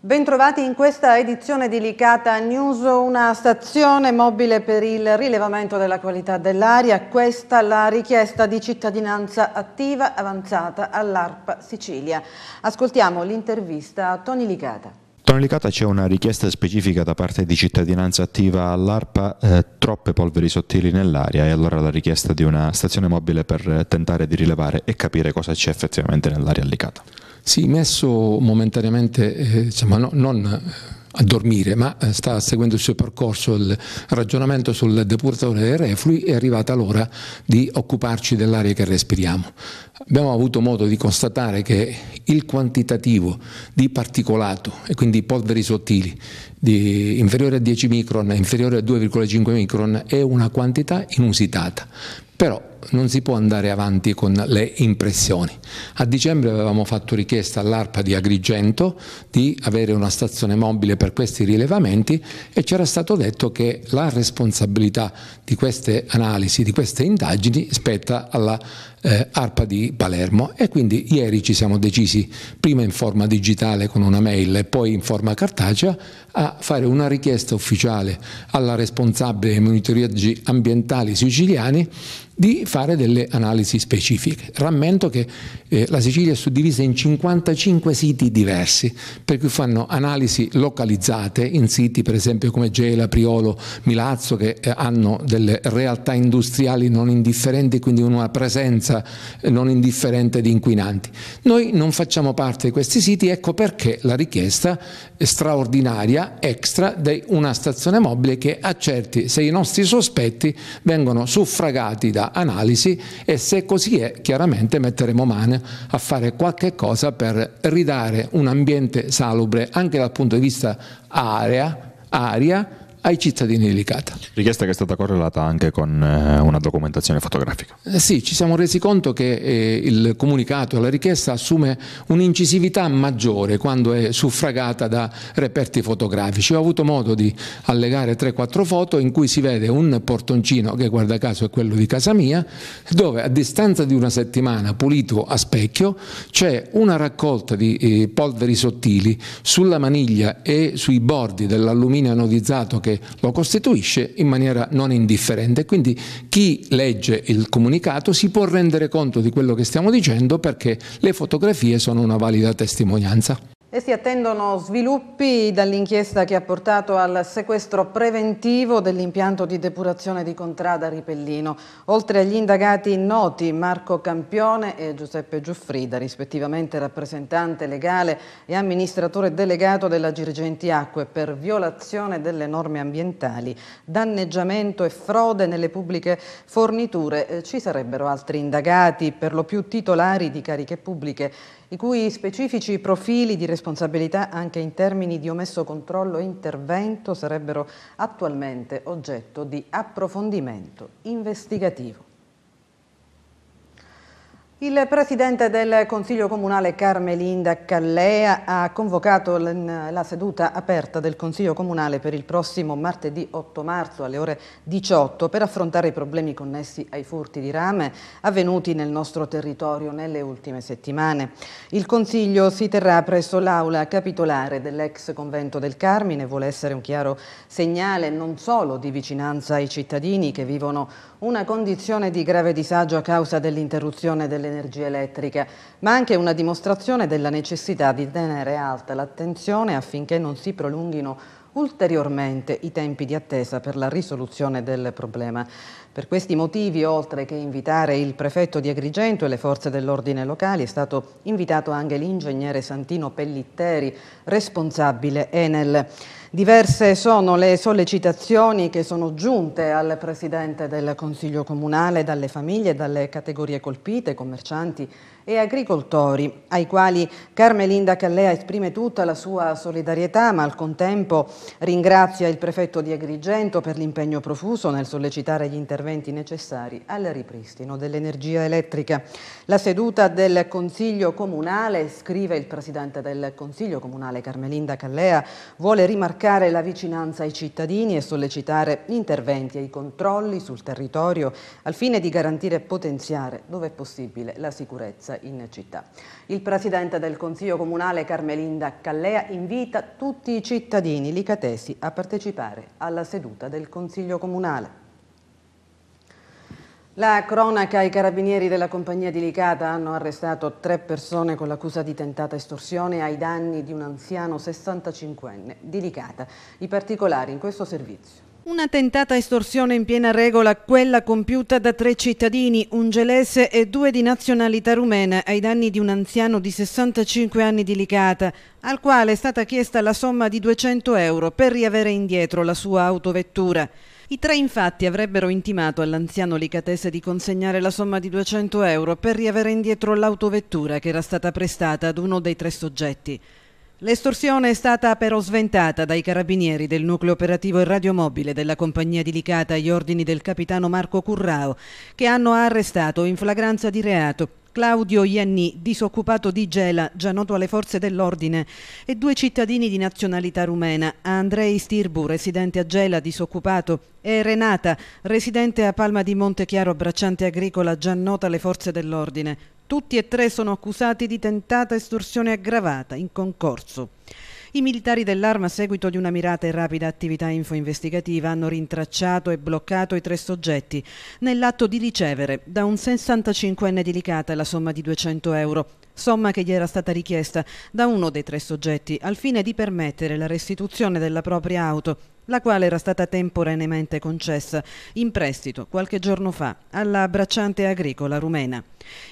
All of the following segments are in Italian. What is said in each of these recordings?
Bentrovati in questa edizione di Licata News, una stazione mobile per il rilevamento della qualità dell'aria. Questa la richiesta di cittadinanza attiva avanzata all'ARPA Sicilia. Ascoltiamo l'intervista a Toni Licata. Basilicata c'è una richiesta specifica da parte di cittadinanza attiva all'ARPA, eh, troppe polveri sottili nell'aria e allora la richiesta di una stazione mobile per eh, tentare di rilevare e capire cosa c'è effettivamente nell'aria allicata. Sì, messo momentaneamente, eh, diciamo, no, non a dormire, ma eh, sta seguendo il suo percorso, il ragionamento sul depuratore dei reflui, è arrivata l'ora di occuparci dell'aria che respiriamo. Abbiamo avuto modo di constatare che il quantitativo di particolato e quindi polveri sottili di inferiore a 10 micron, inferiore a 2,5 micron è una quantità inusitata. Però non si può andare avanti con le impressioni. A dicembre avevamo fatto richiesta all'ARPA di Agrigento di avere una stazione mobile per questi rilevamenti e era stato detto che la responsabilità di queste analisi, di queste indagini, spetta alla eh, ARPA di Palermo e quindi ieri ci siamo decisi, prima in forma digitale con una mail e poi in forma cartacea, a fare una richiesta ufficiale alla responsabile dei monitoraggi ambientali siciliani di fare delle analisi specifiche. Rammento che eh, la Sicilia è suddivisa in 55 siti diversi, per cui fanno analisi localizzate in siti per esempio come Gela, Priolo, Milazzo, che eh, hanno delle realtà industriali non indifferenti, quindi una presenza eh, non indifferente di inquinanti. Noi non facciamo parte di questi siti, ecco perché la richiesta straordinaria, extra, di una stazione mobile che accerti se i nostri sospetti vengono suffragati da analisi e se così è chiaramente metteremo mano a fare qualche cosa per ridare un ambiente salubre anche dal punto di vista area, aria ai cittadini di Licata. Richiesta che è stata correlata anche con eh, una documentazione fotografica. Eh sì, ci siamo resi conto che eh, il comunicato la richiesta assume un'incisività maggiore quando è suffragata da reperti fotografici. Ho avuto modo di allegare 3-4 foto in cui si vede un portoncino, che guarda caso è quello di casa mia, dove a distanza di una settimana pulito a specchio c'è una raccolta di eh, polveri sottili sulla maniglia e sui bordi dell'alluminio anodizzato che lo costituisce in maniera non indifferente. Quindi chi legge il comunicato si può rendere conto di quello che stiamo dicendo perché le fotografie sono una valida testimonianza. E si attendono sviluppi dall'inchiesta che ha portato al sequestro preventivo dell'impianto di depurazione di Contrada Ripellino. Oltre agli indagati noti Marco Campione e Giuseppe Giuffrida, rispettivamente rappresentante legale e amministratore delegato della Girgenti Acque per violazione delle norme ambientali, danneggiamento e frode nelle pubbliche forniture, eh, ci sarebbero altri indagati, per lo più titolari di cariche pubbliche i cui specifici profili di responsabilità anche in termini di omesso controllo e intervento sarebbero attualmente oggetto di approfondimento investigativo. Il Presidente del Consiglio Comunale Carmelinda Callea ha convocato la seduta aperta del Consiglio Comunale per il prossimo martedì 8 marzo alle ore 18 per affrontare i problemi connessi ai furti di rame avvenuti nel nostro territorio nelle ultime settimane. Il Consiglio si terrà presso l'aula capitolare dell'ex convento del Carmine, e vuole essere un chiaro segnale non solo di vicinanza ai cittadini che vivono una condizione di grave disagio a causa dell'interruzione dell'energia elettrica, ma anche una dimostrazione della necessità di tenere alta l'attenzione affinché non si prolunghino ulteriormente i tempi di attesa per la risoluzione del problema. Per questi motivi, oltre che invitare il prefetto di Agrigento e le forze dell'ordine locali, è stato invitato anche l'ingegnere Santino Pellitteri, responsabile Enel. Diverse sono le sollecitazioni che sono giunte al Presidente del Consiglio Comunale dalle famiglie e dalle categorie colpite, commercianti, e agricoltori, ai quali Carmelinda Callea esprime tutta la sua solidarietà, ma al contempo ringrazia il prefetto di Agrigento per l'impegno profuso nel sollecitare gli interventi necessari al ripristino dell'energia elettrica. La seduta del Consiglio Comunale, scrive il Presidente del Consiglio Comunale Carmelinda Callea, vuole rimarcare la vicinanza ai cittadini e sollecitare interventi e i controlli sul territorio al fine di garantire e potenziare, dove è possibile, la sicurezza in città. Il presidente del Consiglio Comunale Carmelinda Callea invita tutti i cittadini licatesi a partecipare alla seduta del Consiglio Comunale. La cronaca, i carabinieri della compagnia di Licata hanno arrestato tre persone con l'accusa di tentata estorsione ai danni di un anziano 65enne di Licata. I particolari in questo servizio. Una tentata estorsione in piena regola, quella compiuta da tre cittadini, un gelese e due di nazionalità rumena, ai danni di un anziano di 65 anni di Licata, al quale è stata chiesta la somma di 200 euro per riavere indietro la sua autovettura. I tre infatti avrebbero intimato all'anziano licatese di consegnare la somma di 200 euro per riavere indietro l'autovettura che era stata prestata ad uno dei tre soggetti. L'estorsione è stata però sventata dai carabinieri del nucleo operativo e radiomobile della compagnia di Licata agli ordini del capitano Marco Currao, che hanno arrestato in flagranza di reato Claudio Ianni, disoccupato di Gela, già noto alle forze dell'ordine, e due cittadini di nazionalità rumena, Andrei Stirbu, residente a Gela, disoccupato, e Renata, residente a Palma di Montechiaro, bracciante agricola, già nota alle forze dell'ordine. Tutti e tre sono accusati di tentata estorsione aggravata in concorso. I militari dell'arma, a seguito di una mirata e rapida attività info-investigativa, hanno rintracciato e bloccato i tre soggetti nell'atto di ricevere da un 65enne di Licata la somma di 200 euro, somma che gli era stata richiesta da uno dei tre soggetti al fine di permettere la restituzione della propria auto la quale era stata temporaneamente concessa in prestito qualche giorno fa alla bracciante agricola rumena.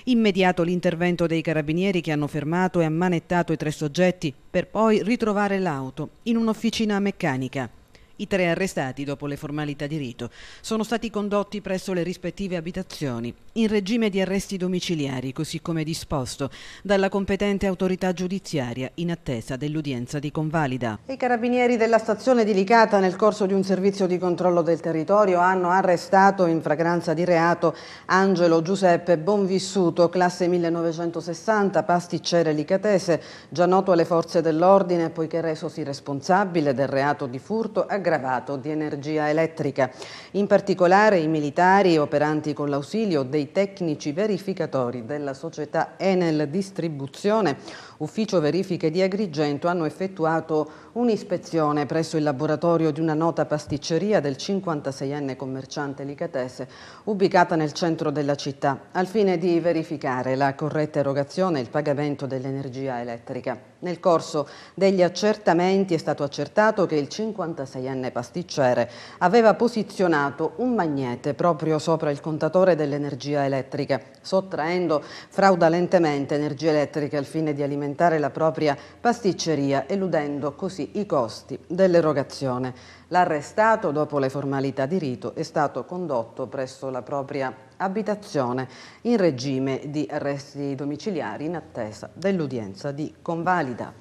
Immediato l'intervento dei carabinieri che hanno fermato e ammanettato i tre soggetti per poi ritrovare l'auto in un'officina meccanica. I tre arrestati, dopo le formalità di rito, sono stati condotti presso le rispettive abitazioni, in regime di arresti domiciliari, così come disposto dalla competente autorità giudiziaria, in attesa dell'udienza di convalida. I carabinieri della stazione di Licata, nel corso di un servizio di controllo del territorio, hanno arrestato in fragranza di reato Angelo Giuseppe Bonvissuto, classe 1960, pasticcere licatese, già noto alle forze dell'ordine, poiché resosi responsabile del reato di furto, aggravato di energia elettrica. In particolare i militari operanti con l'ausilio dei tecnici verificatori della società Enel Distribuzione Ufficio Verifiche di Agrigento hanno effettuato un'ispezione presso il laboratorio di una nota pasticceria del 56enne commerciante licatese ubicata nel centro della città al fine di verificare la corretta erogazione e il pagamento dell'energia elettrica. Nel corso degli accertamenti è stato accertato che il 56enne pasticcere aveva posizionato un magnete proprio sopra il contatore dell'energia elettrica, sottraendo fraudolentemente energia elettrica al fine di alimentare aumentare la propria pasticceria, eludendo così i costi dell'erogazione. L'arrestato, dopo le formalità di rito, è stato condotto presso la propria abitazione in regime di arresti domiciliari in attesa dell'udienza di convalida.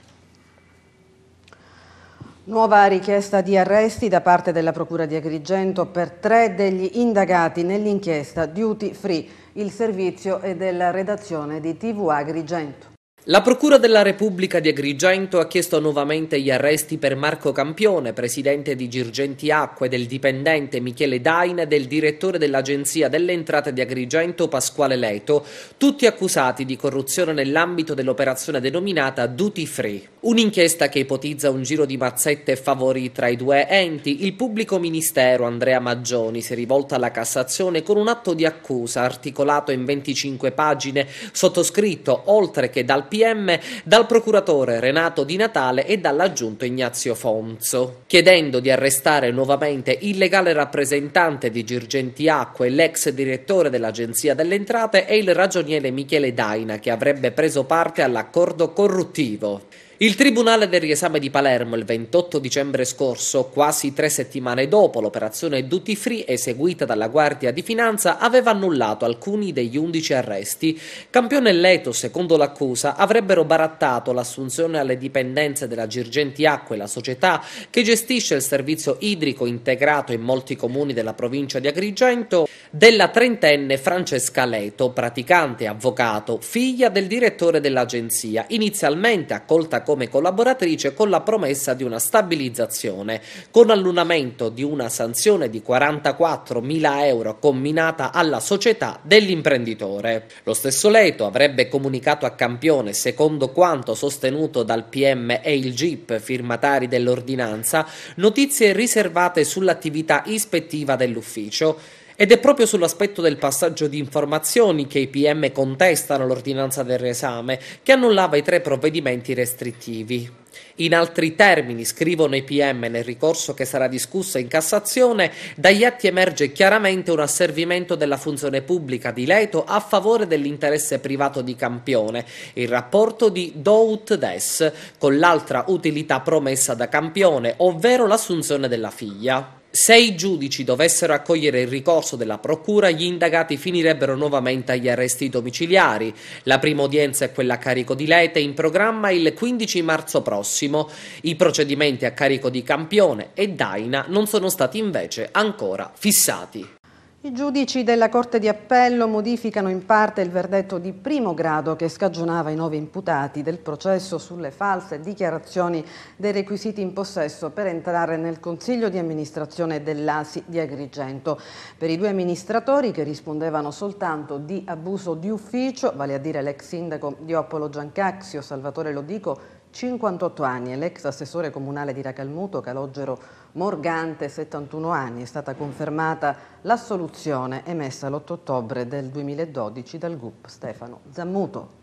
Nuova richiesta di arresti da parte della Procura di Agrigento per tre degli indagati nell'inchiesta Duty Free. Il servizio è della redazione di TV Agrigento. La Procura della Repubblica di Agrigento ha chiesto nuovamente gli arresti per Marco Campione, presidente di Girgenti Acque, del dipendente Michele Dain e del direttore dell'Agenzia delle Entrate di Agrigento Pasquale Leto, tutti accusati di corruzione nell'ambito dell'operazione denominata Duty Free. Un'inchiesta che ipotizza un giro di mazzette e favori tra i due enti. Il pubblico ministero Andrea Maggioni si è rivolto alla Cassazione con un atto di accusa articolato in 25 pagine, sottoscritto oltre che dal PM dal procuratore Renato Di Natale e dall'aggiunto Ignazio Fonzo, chiedendo di arrestare nuovamente il legale rappresentante di Girgenti Acque, l'ex direttore dell'Agenzia delle Entrate e il ragioniere Michele Daina che avrebbe preso parte all'accordo corruttivo. Il Tribunale del riesame di Palermo il 28 dicembre scorso, quasi tre settimane dopo l'operazione Duty Free eseguita dalla Guardia di Finanza, aveva annullato alcuni degli 11 arresti. Campione e Leto, secondo l'accusa, avrebbero barattato l'assunzione alle dipendenze della Girgenti Acque, la società che gestisce il servizio idrico integrato in molti comuni della provincia di Agrigento, della trentenne Francesca Leto, praticante e avvocato, figlia del direttore dell'agenzia, inizialmente accolta con come collaboratrice con la promessa di una stabilizzazione, con allunamento di una sanzione di 44.000 euro comminata alla società dell'imprenditore. Lo stesso Leto avrebbe comunicato a Campione, secondo quanto sostenuto dal PM e il GIP, firmatari dell'ordinanza, notizie riservate sull'attività ispettiva dell'ufficio ed è proprio sull'aspetto del passaggio di informazioni che i PM contestano l'ordinanza del riesame, che annullava i tre provvedimenti restrittivi. In altri termini, scrivono i PM nel ricorso che sarà discusso in Cassazione, dagli atti emerge chiaramente un asservimento della funzione pubblica di Leto a favore dell'interesse privato di Campione, il rapporto di Dout Des con l'altra utilità promessa da Campione, ovvero l'assunzione della figlia. Se i giudici dovessero accogliere il ricorso della Procura, gli indagati finirebbero nuovamente agli arresti domiciliari. La prima udienza è quella a carico di Lete, in programma il 15 marzo prossimo. I procedimenti a carico di Campione e Daina non sono stati invece ancora fissati. I giudici della Corte di Appello modificano in parte il verdetto di primo grado che scagionava i nove imputati del processo sulle false dichiarazioni dei requisiti in possesso per entrare nel Consiglio di amministrazione dell'ASI di Agrigento. Per i due amministratori che rispondevano soltanto di abuso di ufficio, vale a dire l'ex sindaco di Oppolo Giancaxio, Salvatore Lodico, 58 anni e l'ex assessore comunale di Racalmuto, Calogero Morgante, 71 anni, è stata confermata l'assoluzione emessa l'8 ottobre del 2012 dal GUP Stefano Zammuto.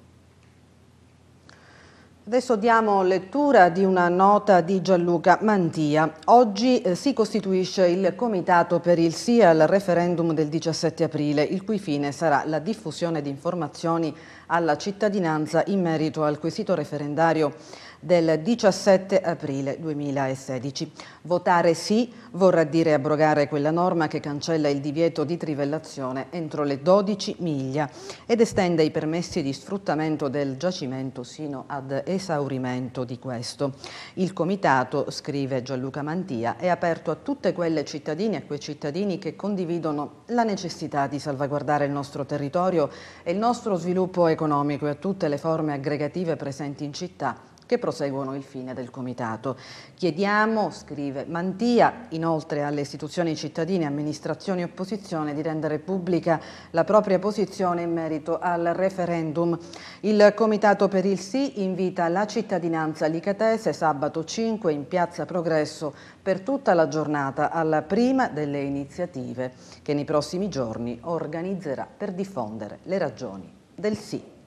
Adesso diamo lettura di una nota di Gianluca Mantia. Oggi eh, si costituisce il comitato per il sì al referendum del 17 aprile, il cui fine sarà la diffusione di informazioni alla cittadinanza in merito al quesito referendario del 17 aprile 2016. Votare sì vorrà dire abrogare quella norma che cancella il divieto di trivellazione entro le 12 miglia ed estende i permessi di sfruttamento del giacimento sino ad esaurimento di questo. Il comitato, scrive Gianluca Mantia, è aperto a tutte quelle cittadine e quei cittadini che condividono la necessità di salvaguardare il nostro territorio e il nostro sviluppo economico e a tutte le forme aggregative presenti in città che proseguono il fine del Comitato. Chiediamo, scrive Mantia, inoltre alle istituzioni cittadine, amministrazioni e opposizione di rendere pubblica la propria posizione in merito al referendum. Il Comitato per il Sì invita la cittadinanza licatese sabato 5 in Piazza Progresso per tutta la giornata alla prima delle iniziative che nei prossimi giorni organizzerà per diffondere le ragioni del sì.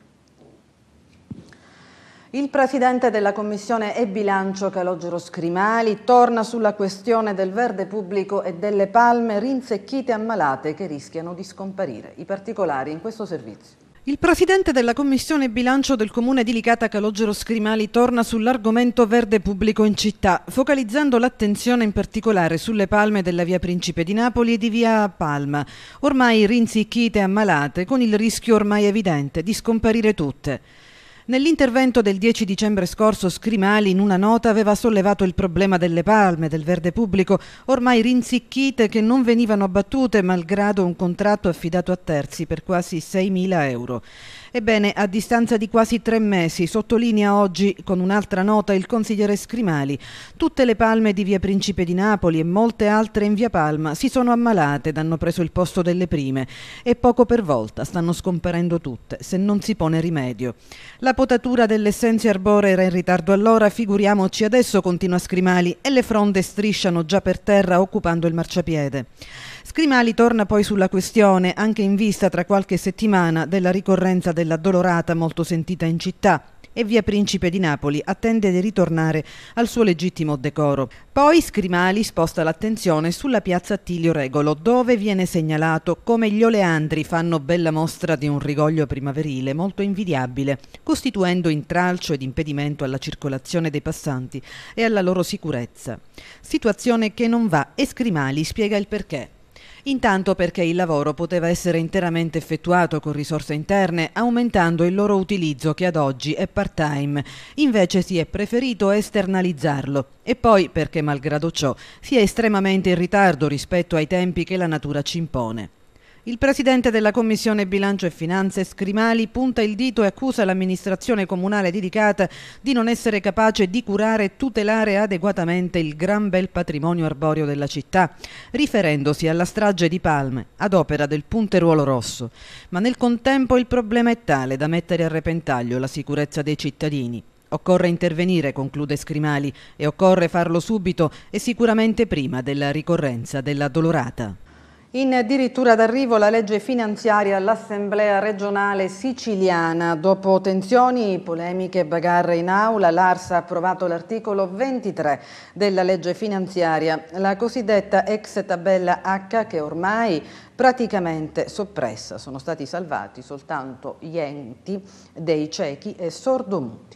Il presidente della Commissione e bilancio Calogero Scrimali torna sulla questione del verde pubblico e delle palme rinsecchite a malate che rischiano di scomparire. I particolari in questo servizio. Il presidente della commissione bilancio del comune di Licata Calogero Scrimali torna sull'argomento verde pubblico in città, focalizzando l'attenzione in particolare sulle palme della via Principe di Napoli e di via Palma, ormai rinsicchite e ammalate, con il rischio ormai evidente di scomparire tutte. Nell'intervento del 10 dicembre scorso Scrimali in una nota aveva sollevato il problema delle palme, del verde pubblico, ormai rinsicchite che non venivano abbattute malgrado un contratto affidato a terzi per quasi 6.000 euro. Ebbene, a distanza di quasi tre mesi, sottolinea oggi con un'altra nota il consigliere Scrimali, tutte le palme di via Principe di Napoli e molte altre in via Palma si sono ammalate ed hanno preso il posto delle prime e poco per volta stanno scomparendo tutte se non si pone rimedio. La potatura dell'essenzia arbore era in ritardo allora, figuriamoci adesso, continua Scrimali, e le fronde strisciano già per terra occupando il marciapiede. Scrimali torna poi sulla questione, anche in vista tra qualche settimana della ricorrenza della dolorata molto sentita in città e via Principe di Napoli attende di ritornare al suo legittimo decoro. Poi Scrimali sposta l'attenzione sulla piazza Attilio Regolo, dove viene segnalato come gli oleandri fanno bella mostra di un rigoglio primaverile molto invidiabile, costituendo intralcio ed impedimento alla circolazione dei passanti e alla loro sicurezza. Situazione che non va e Scrimali spiega il perché. Intanto perché il lavoro poteva essere interamente effettuato con risorse interne, aumentando il loro utilizzo che ad oggi è part-time. Invece si è preferito esternalizzarlo. E poi perché, malgrado ciò, si è estremamente in ritardo rispetto ai tempi che la natura ci impone. Il presidente della Commissione Bilancio e Finanze Scrimali punta il dito e accusa l'amministrazione comunale dedicata di non essere capace di curare e tutelare adeguatamente il gran bel patrimonio arborio della città, riferendosi alla strage di Palme ad opera del punteruolo rosso. Ma nel contempo il problema è tale da mettere a repentaglio la sicurezza dei cittadini. Occorre intervenire, conclude Scrimali, e occorre farlo subito e sicuramente prima della ricorrenza della dolorata. In addirittura d'arrivo la legge finanziaria all'Assemblea regionale siciliana. Dopo tensioni, polemiche e bagarre in aula, l'Arsa ha approvato l'articolo 23 della legge finanziaria, la cosiddetta ex tabella H che ormai praticamente soppressa. Sono stati salvati soltanto gli enti dei ciechi e sordomuti.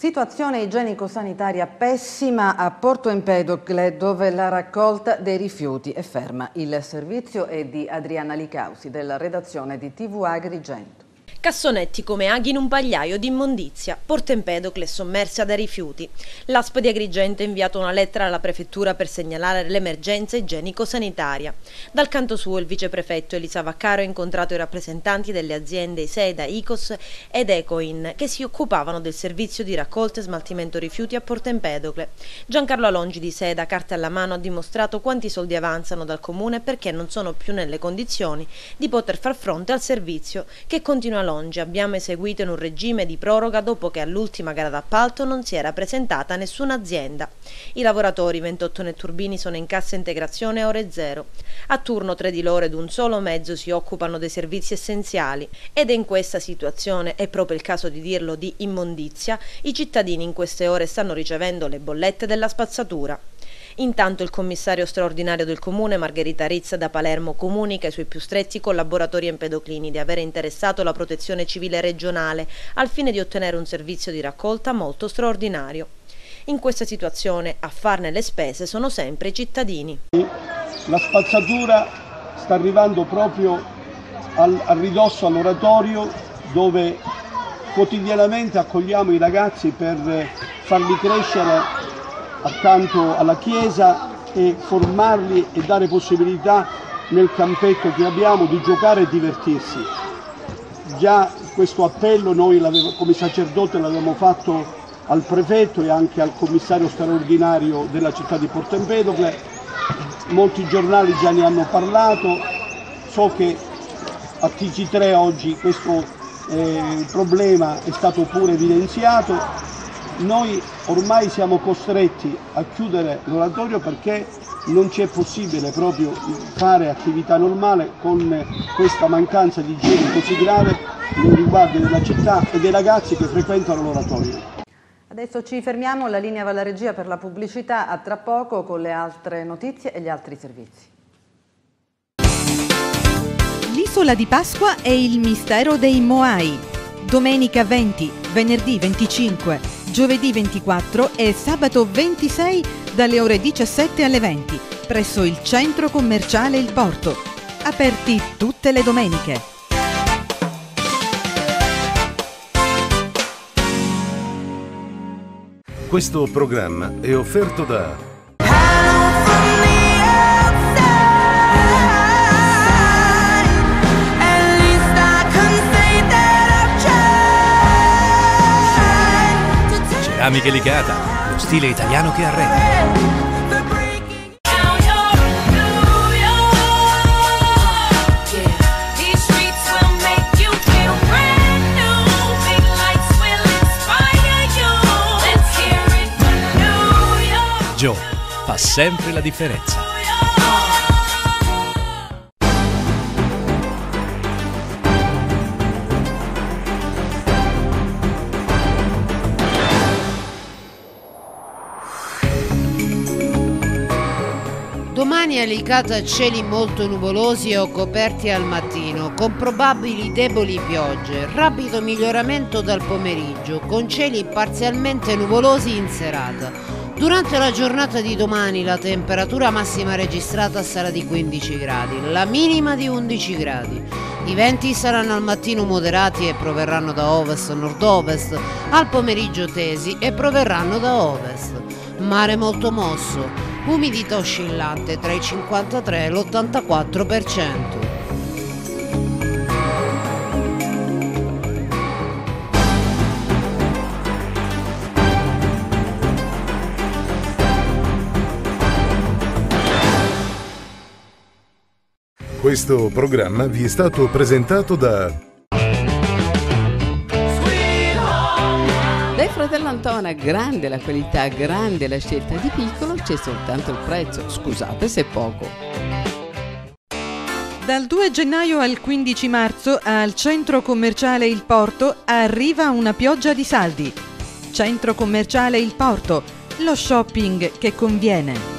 Situazione igienico-sanitaria pessima a Porto Empedocle dove la raccolta dei rifiuti è ferma. Il servizio è di Adriana Licausi della redazione di TV Agrigento. Cassonetti come aghi in un pagliaio di immondizia, Porto Empedocle sommersa da rifiuti. L'ASP di Agrigento ha inviato una lettera alla prefettura per segnalare l'emergenza igienico-sanitaria. Dal canto suo il viceprefetto Elisa Vaccaro ha incontrato i rappresentanti delle aziende Iseda, Icos ed Ecoin che si occupavano del servizio di raccolta e smaltimento rifiuti a Porto Empedocle. Giancarlo Alongi di Seda, carte alla mano, ha dimostrato quanti soldi avanzano dal comune perché non sono più nelle condizioni di poter far fronte al servizio che continua Calonge abbiamo eseguito in un regime di proroga dopo che all'ultima gara d'appalto non si era presentata nessuna azienda. I lavoratori 28 netturbini sono in cassa integrazione a ore zero. A turno tre di loro ed un solo mezzo si occupano dei servizi essenziali ed è in questa situazione, è proprio il caso di dirlo, di immondizia, i cittadini in queste ore stanno ricevendo le bollette della spazzatura. Intanto il commissario straordinario del comune, Margherita Rizza da Palermo, comunica ai suoi più stretti collaboratori empedoclini di avere interessato la protezione civile regionale al fine di ottenere un servizio di raccolta molto straordinario. In questa situazione a farne le spese sono sempre i cittadini. La spazzatura sta arrivando proprio al, al ridosso all'oratorio dove quotidianamente accogliamo i ragazzi per farli crescere accanto alla chiesa e formarli e dare possibilità nel campetto che abbiamo di giocare e divertirsi. Già questo appello noi come sacerdote l'abbiamo fatto al prefetto e anche al commissario straordinario della città di Porto Empedocle, molti giornali già ne hanno parlato, so che a TG3 oggi questo eh, problema è stato pure evidenziato, noi ormai siamo costretti a chiudere l'oratorio perché non ci è possibile proprio fare attività normale con questa mancanza di igiene così grave nei riguardi della città e dei ragazzi che frequentano l'oratorio. Adesso ci fermiamo, la linea va alla regia per la pubblicità, a tra poco con le altre notizie e gli altri servizi. L'isola di Pasqua è il mistero dei Moai. Domenica 20, venerdì 25 giovedì 24 e sabato 26 dalle ore 17 alle 20 presso il centro commerciale Il Porto. Aperti tutte le domeniche. Questo programma è offerto da ceramica delicata, lo stile italiano che arreda. Joe fa sempre la differenza. Domani alicata a cieli molto nuvolosi o coperti al mattino, con probabili deboli piogge, rapido miglioramento dal pomeriggio, con cieli parzialmente nuvolosi in serata. Durante la giornata di domani la temperatura massima registrata sarà di 15 gradi, la minima di 11 gradi. I venti saranno al mattino moderati e proverranno da ovest o nord-ovest, al pomeriggio tesi e proverranno da ovest. Mare molto mosso umidità oscillante tra il 53 e l'84%. Questo programma vi è stato presentato da dell'Antona, grande la qualità, grande la scelta di piccolo, c'è soltanto il prezzo, scusate se è poco. Dal 2 gennaio al 15 marzo al centro commerciale Il Porto arriva una pioggia di saldi. Centro commerciale Il Porto, lo shopping che conviene.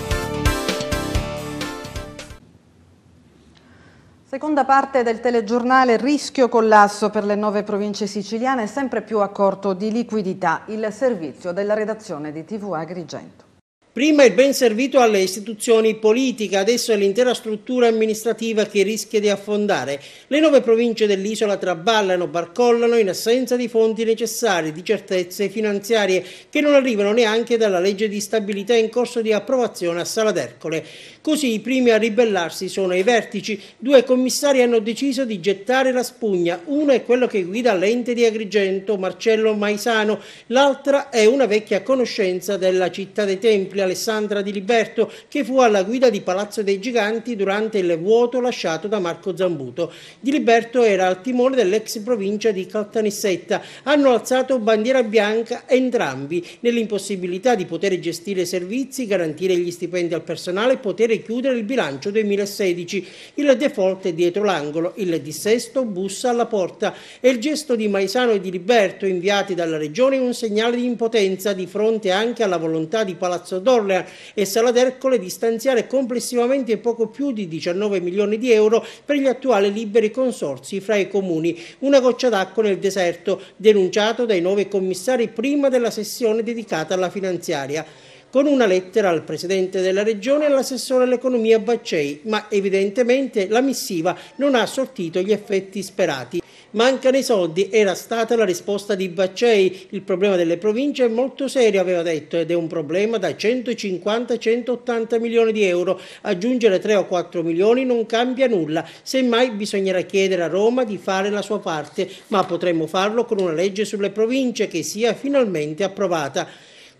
Seconda parte del telegiornale Rischio collasso per le nove province siciliane, sempre più a corto di liquidità il servizio della redazione di TV Agrigento. Prima il ben servito alle istituzioni politiche, adesso è l'intera struttura amministrativa che rischia di affondare. Le nove province dell'isola traballano, barcollano in assenza di fonti necessarie, di certezze finanziarie che non arrivano neanche dalla legge di stabilità in corso di approvazione a Sala d'Ercole. Così i primi a ribellarsi sono i vertici. Due commissari hanno deciso di gettare la spugna. Uno è quello che guida l'ente di Agrigento, Marcello Maisano, l'altra è una vecchia conoscenza della città dei templi propria Alessandra Di Liberto, che fu alla guida di Palazzo dei Giganti durante il vuoto lasciato da Marco Zambuto. Di Liberto era al timone dell'ex provincia di Caltanissetta. Hanno alzato bandiera bianca entrambi, nell'impossibilità di poter gestire servizi, garantire gli stipendi al personale e poter chiudere il bilancio 2016. Il default è dietro l'angolo, il dissesto bussa alla porta. e il gesto di Maisano e di Liberto inviati dalla Regione è un segnale di impotenza di fronte anche alla volontà di Palazzo Dorlean e Sala d'Ercole di stanziare complessivamente poco più di 19 milioni di euro per gli attuali liberi consorsi fra i comuni, una goccia d'acqua nel deserto denunciato dai nove commissari prima della sessione dedicata alla finanziaria con una lettera al Presidente della Regione e all'assessore all'economia Baccei, ma evidentemente la missiva non ha sortito gli effetti sperati. Mancano i soldi, era stata la risposta di Baccei. Il problema delle province è molto serio, aveva detto, ed è un problema da 150 a 180 milioni di euro. Aggiungere 3 o 4 milioni non cambia nulla. Semmai bisognerà chiedere a Roma di fare la sua parte, ma potremmo farlo con una legge sulle province che sia finalmente approvata.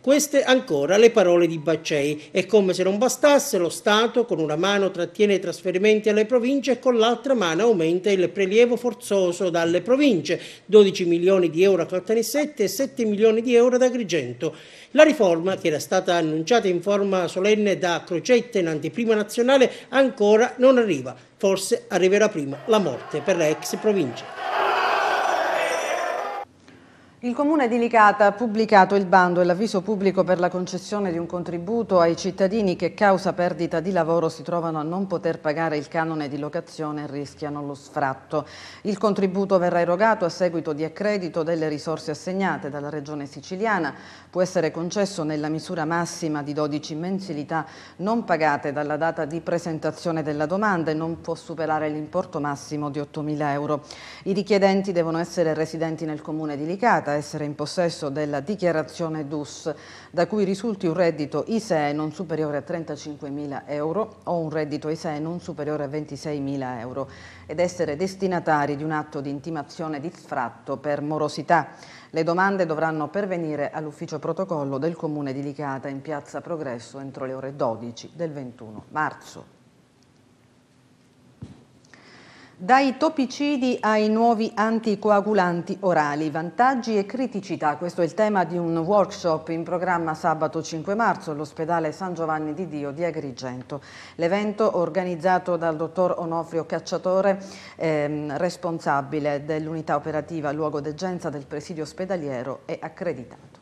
Queste ancora le parole di Baccei e come se non bastasse lo Stato con una mano trattiene i trasferimenti alle province e con l'altra mano aumenta il prelievo forzoso dalle province, 12 milioni di euro a Caltanissette e 7 milioni di euro ad Agrigento. La riforma, che era stata annunciata in forma solenne da Crocetta in anteprima nazionale, ancora non arriva. Forse arriverà prima la morte per le ex province. Il Comune di Licata ha pubblicato il bando e l'avviso pubblico per la concessione di un contributo ai cittadini che causa perdita di lavoro si trovano a non poter pagare il canone di locazione e rischiano lo sfratto. Il contributo verrà erogato a seguito di accredito delle risorse assegnate dalla Regione Siciliana, può essere concesso nella misura massima di 12 mensilità non pagate dalla data di presentazione della domanda e non può superare l'importo massimo di 8.000 euro. I richiedenti devono essere residenti nel Comune di Licata dichiarata essere in possesso della dichiarazione DUS, da cui risulti un reddito ISEE non superiore a 35.000 euro o un reddito ISEE non superiore a 26.000 euro ed essere destinatari di un atto di intimazione di sfratto per morosità. Le domande dovranno pervenire all'ufficio protocollo del Comune di Licata in Piazza Progresso entro le ore 12 del 21 marzo. Dai topicidi ai nuovi anticoagulanti orali, vantaggi e criticità. Questo è il tema di un workshop in programma sabato 5 marzo all'ospedale San Giovanni di Dio di Agrigento. L'evento organizzato dal dottor Onofrio Cacciatore, ehm, responsabile dell'unità operativa luogo degenza del presidio ospedaliero, è accreditato.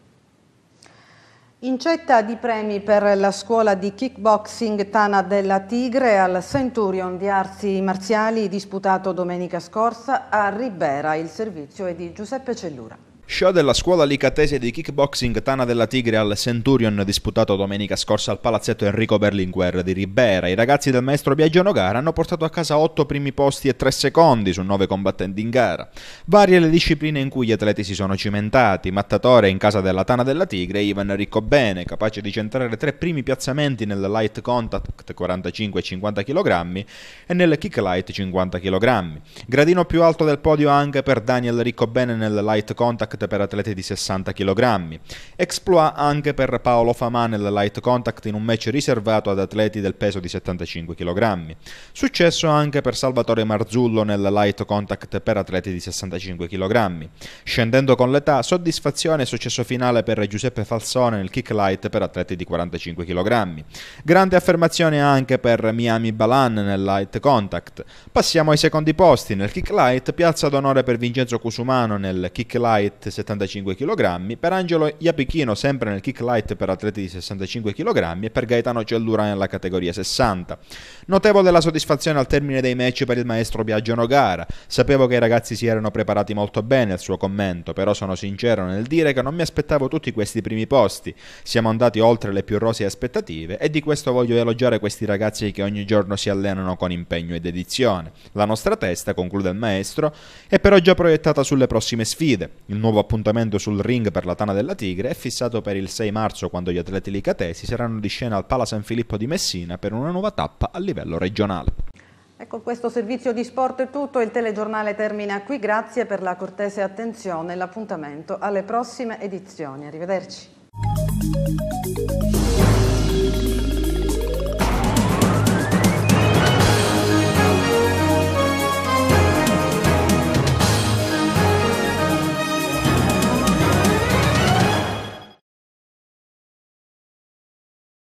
Incetta di premi per la scuola di kickboxing Tana della Tigre al Centurion di arti marziali disputato domenica scorsa a Ribera. Il servizio è di Giuseppe Cellura. Show della scuola licatese di kickboxing Tana della Tigre al Centurion disputato domenica scorsa al palazzetto Enrico Berlinguer di Ribera. I ragazzi del maestro Biagio Nogara hanno portato a casa 8 primi posti e 3 secondi su 9 combattenti in gara. Varie le discipline in cui gli atleti si sono cimentati. Mattatore in casa della Tana della Tigre Ivan Riccobene, capace di centrare tre primi piazzamenti nel light contact 45 e 50 kg e nel kick light 50 kg. Gradino più alto del podio anche per Daniel Riccobene nel light contact contact per atleti di 60 kg. Exploit anche per Paolo Faman nel light contact in un match riservato ad atleti del peso di 75 kg. Successo anche per Salvatore Marzullo nel light contact per atleti di 65 kg. Scendendo con l'età, soddisfazione e successo finale per Giuseppe Falsone nel kick light per atleti di 45 kg. Grande affermazione anche per Miami Balan nel light contact. Passiamo ai secondi posti. Nel kick light, piazza d'onore per Vincenzo Cusumano nel kick light 75 kg, per Angelo Iapichino sempre nel kick light per atleti di 65 kg e per Gaetano Cellura nella categoria 60. Notevole la soddisfazione al termine dei match per il maestro Biagio Nogara. Sapevo che i ragazzi si erano preparati molto bene al suo commento, però sono sincero nel dire che non mi aspettavo tutti questi primi posti. Siamo andati oltre le più rose aspettative e di questo voglio elogiare questi ragazzi che ogni giorno si allenano con impegno e dedizione. La nostra testa, conclude il maestro, è però già proiettata sulle prossime sfide. Il nuovo nuovo appuntamento sul ring per la Tana della Tigre è fissato per il 6 marzo quando gli atleti licatesi saranno di scena al Pala San Filippo di Messina per una nuova tappa a livello regionale. Ecco, questo servizio di sport è tutto, il telegiornale termina qui, grazie per la cortese attenzione e l'appuntamento alle prossime edizioni. Arrivederci.